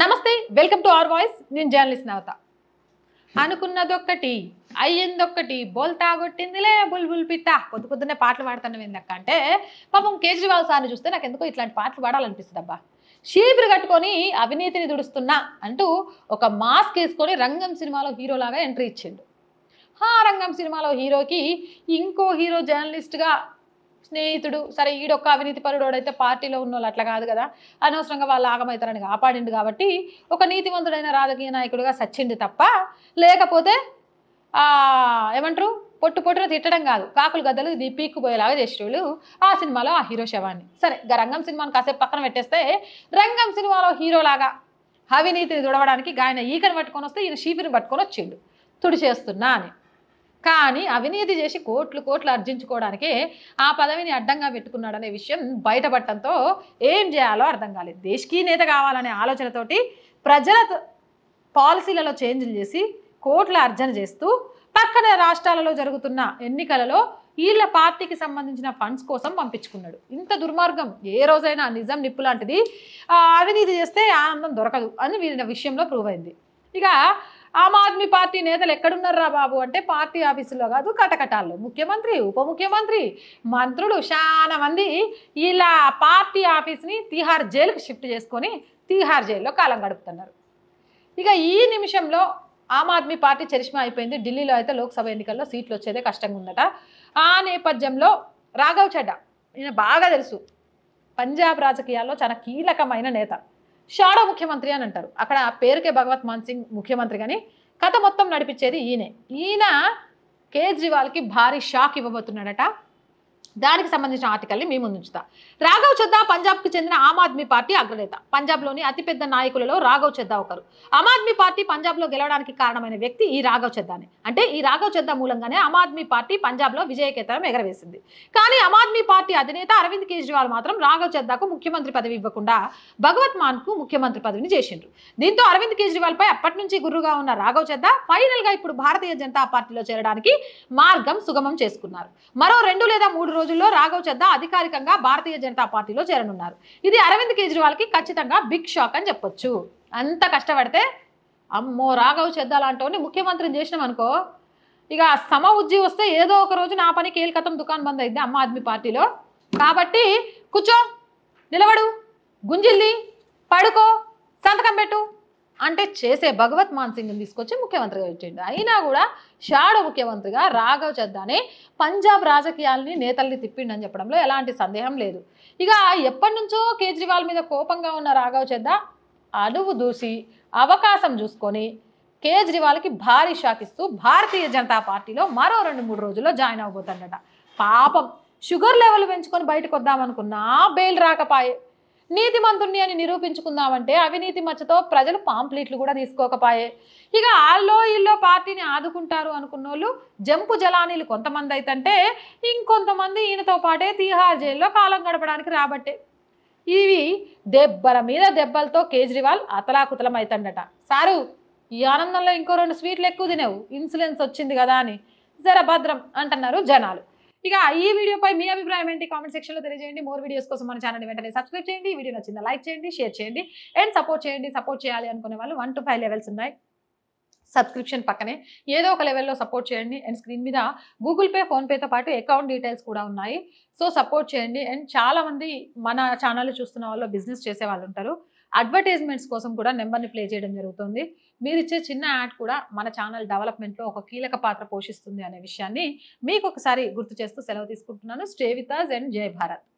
నమస్తే welcome to our voice నేను journalist Navata అనుకున్నదొక్కటి అయ్యిందొక్కటి బోల్ తాగొట్టిందిలే బుల్ బుల్ పిట్ట పొద్దు పొద్దున్నే పాటలు పాడుతున్నావు విందక్క అంటే పాపం కేజ్రీవాల్ సార్ని చూస్తే నాకు ఎందుకో ఇట్లాంటి పాటలు పాడాలనిపిస్తుంది అబ్బా షీపురు కట్టుకొని అవినీతిని దుడుస్తున్నా అంటూ ఒక మాస్క్ వేసుకొని రంగం సినిమాలో హీరోలాగా ఎంట్రీ ఇచ్చిండు ఆ రంగం సినిమాలో హీరోకి ఇంకో హీరో జర్నలిస్ట్గా స్నేహితుడు సరే ఈడొక్క అవినీతి పరుడు అయితే పార్టీలో ఉన్న అట్లా కాదు కదా అనవసరంగా వాళ్ళు ఆగమవుతారని కాపాడిండు కాబట్టి ఒక నీతివంతుడైన రాజకీయ నాయకుడుగా సచ్చిండు తప్ప లేకపోతే ఏమంటారు పొట్టు పొట్టున తిట్టడం కాదు కాకులు గద్దలు ఇది పీక్కుపోయేలాగా చేసేవాళ్ళు ఆ సినిమాలో ఆ హీరో శవాన్ని సరే ఇక రంగం సినిమాను కాసేపు పక్కన పెట్టేస్తే రంగం సినిమాలో హీరోలాగా అవినీతిని దుడవడానికి ఆయన ఈకను పట్టుకొని వస్తే ఈయన షీఫిని పట్టుకొని వచ్చిండు తుడి చేస్తున్నా అని కానీ అవినీతి చేసి కోట్లు కోట్లు అర్జించుకోవడానికే ఆ పదవిని అడ్డంగా పెట్టుకున్నాడనే విషయం బయటపడటంతో ఏం చేయాలో అర్థం కాలేదు దేశకీ నేత కావాలనే ఆలోచనతోటి ప్రజల పాలసీలలో చేంజ్లు చేసి కోట్ల అర్జన చేస్తూ పక్కన రాష్ట్రాలలో జరుగుతున్న ఎన్నికలలో వీళ్ళ పార్టీకి సంబంధించిన ఫండ్స్ కోసం పంపించుకున్నాడు ఇంత దుర్మార్గం ఏ రోజైనా నిజం నిప్పు లాంటిది అవినీతి చేస్తే ఆనందం దొరకదు అని వీళ్ళ విషయంలో ప్రూవ్ అయింది ఇక ఆమ్ ఆద్మీ పార్టీ నేతలు ఎక్కడున్నారా బాబు అంటే పార్టీ ఆఫీసులో కాదు కటకటాల్లో ముఖ్యమంత్రి ఉప ముఖ్యమంత్రి మంత్రులు చాలా మంది ఇలా పార్టీ ఆఫీస్ని తీహార్ జైలుకు షిఫ్ట్ చేసుకొని తీహార్ జైల్లో కాలం గడుపుతున్నారు ఇక ఈ నిమిషంలో ఆమ్ ఆద్మీ పార్టీ చరిష్మా అయిపోయింది ఢిల్లీలో అయితే లోక్సభ ఎన్నికల్లో సీట్లు వచ్చేదే కష్టంగా ఉందట ఆ నేపథ్యంలో రాఘవ్ చడ్డ ఈయన బాగా తెలుసు పంజాబ్ రాజకీయాల్లో చాలా కీలకమైన నేత షాడో ముఖ్యమంత్రి అని అంటారు అక్కడ పేరుకే భగవత్ మాన్ సింగ్ ముఖ్యమంత్రి కానీ కథ మొత్తం నడిపించేది ఈయనే ఈయన కేజ్రీవాల్కి భారీ షాక్ ఇవ్వబోతున్నాడట దానికి సంబంధించిన ఆర్టికల్ని మీ ముందుంచుతా రాఘవ్ చద్దా పంజాబ్కు చెందిన ఆమ్ ఆద్మీ పార్టీ అగ్రనేత పంజాబ్లోని అతిపెద్ద నాయకులలో రాఘవ్ చద్దా ఒకరు ఆమ్ ఆద్మీ పార్టీ పంజాబ్లో గెలవడానికి కారణమైన వ్యక్తి ఈ రాఘవ్ చద్దానే అంటే ఈ రాఘవ్ చద్దా మూలంగానే ఆమ్ ఆద్మీ పార్టీ పంజాబ్లో విజయకేతనం ఎగరవేసింది కానీ ఆమ్ ఆద్మీ పార్టీ అధినేత అరవింద్ కేజ్రీవాల్ మాత్రం రాఘవ్ చద్దాకు ముఖ్యమంత్రి పదవి ఇవ్వకుండా భగవత్ మాన్కు ముఖ్యమంత్రి పదవిని చేసిండ్రు దీంతో అరవింద్ కేజ్రీవాల్ పై అప్పటి నుంచి గురుగా ఉన్న రాఘవ్ చద్దా ఫైనల్గా ఇప్పుడు భారతీయ జనతా పార్టీలో చేరడానికి మార్గం సుగమం చేసుకున్నారు మరో రెండు లేదా మూడు రోజుల్లో రాఘవ్ చద్దా అధికారికంగా భారతీయ జనతా పార్టీలో చేరనున్నారు ఇది అరవింద్ కేజ్రీవాల్కి ఖచ్చితంగా బిగ్ షాక్ అని చెప్పొచ్చు అంత కష్టపడితే అమ్మో రాఘవ్ చద్దా లాంటివని ముఖ్యమంత్రిని చేసినాం అనుకో ఇక సమ ఉజ్జి వస్తే ఏదో ఒక రోజు నా పని కేలికతం దుకాణం బంద్ అయింది అమ్మ ఆద్మీ పార్టీలో కాబట్టి కూర్చో నిలబడు గుంజిల్లి పడుకో సంతకం పెట్టు అంటే చేసే భగవత్ మాన్ సింగ్ని తీసుకొచ్చి ముఖ్యమంత్రిగా పెట్టిండు అయినా కూడా షాడో ముఖ్యమంత్రిగా రాఘవ్ చద్దానే పంజాబ్ రాజకీయాలని నేతల్ని తిప్పిండని చెప్పడంలో ఎలాంటి సందేహం లేదు ఇక ఎప్పటి నుంచో కేజ్రీవాల్ మీద కోపంగా ఉన్న రాఘవ్ చద్దా అడుగు దూసి అవకాశం చూసుకొని కేజ్రీవాల్కి భారీ షాక్ ఇస్తూ భారతీయ జనతా పార్టీలో మరో రెండు మూడు రోజుల్లో జాయిన్ అవబోతుండట పాపం షుగర్ లెవెల్ పెంచుకొని బయటకు వద్దామనుకున్నా బెయిల్ రాకపాయే నీతిమంతుణ్ణి అని నిరూపించుకుందామంటే అవినీతి మచ్చతో ప్రజలు పాంప్లెట్లు కూడా తీసుకోకపోయే ఇక ఆల్లో ఇల్లో పార్టీని ఆదుకుంటారు అనుకున్న వాళ్ళు జంపు జలానీలు కొంతమంది అయితంటే ఇంకొంతమంది ఈయనతో పాటే తీహార్ జైల్లో కాలం గడపడానికి రాబట్టే ఇవి దెబ్బల మీద దెబ్బలతో కేజ్రీవాల్ అతలాకుతలం అవుతాడట సారు ఈ ఆనందంలో ఇంకో రెండు స్వీట్లు ఎక్కువ తినేవు ఇన్సులిన్స్ వచ్చింది కదా అని జర భద్రం అంటున్నారు జనాలు ఇక ఈ వీడియోపై మీ అభిప్రాయం ఏంటి కామెంట్ సెక్షన్లో తెలియజేయండి మోర్ వీడియోస్ కోసం మన ఛానల్ వెంటనే సబ్స్క్రైబ్ చేయండి వీడియో నచ్చిందా లైక్ చేయండి షేర్ చేయండి అండ్ సపోర్ట్ చేయండి సపోర్ట్ చేయాలి అనుకునే వాళ్ళు వన్ టు ఫైవ్ లెవెల్స్ ఉన్నాయి సబ్స్క్రిప్షన్ పక్కనే ఏదో ఒక లెవెల్లో సపోర్ట్ చేయండి అండ్ స్క్రీన్ మీద గూగుల్ పే ఫోన్పేతో పాటు అకౌంట్ డీటెయిల్స్ కూడా ఉన్నాయి సో సపోర్ట్ చేయండి అండ్ చాలామంది మన ఛానల్ చూస్తున్న వాళ్ళు బిజినెస్ చేసే వాళ్ళు ఉంటారు అడ్వర్టైజ్మెంట్స్ కోసం కూడా నెంబర్ని ప్లే చేయడం జరుగుతుంది మీరు ఇచ్చే చిన్న యాడ్ కూడా మన ఛానల్ డెవలప్మెంట్లో ఒక కీలక పాత్ర పోషిస్తుంది అనే విషయాన్ని మీకు ఒకసారి గుర్తు చేస్తూ సెలవు తీసుకుంటున్నాను స్టే విత్ అండ్ జై భారత్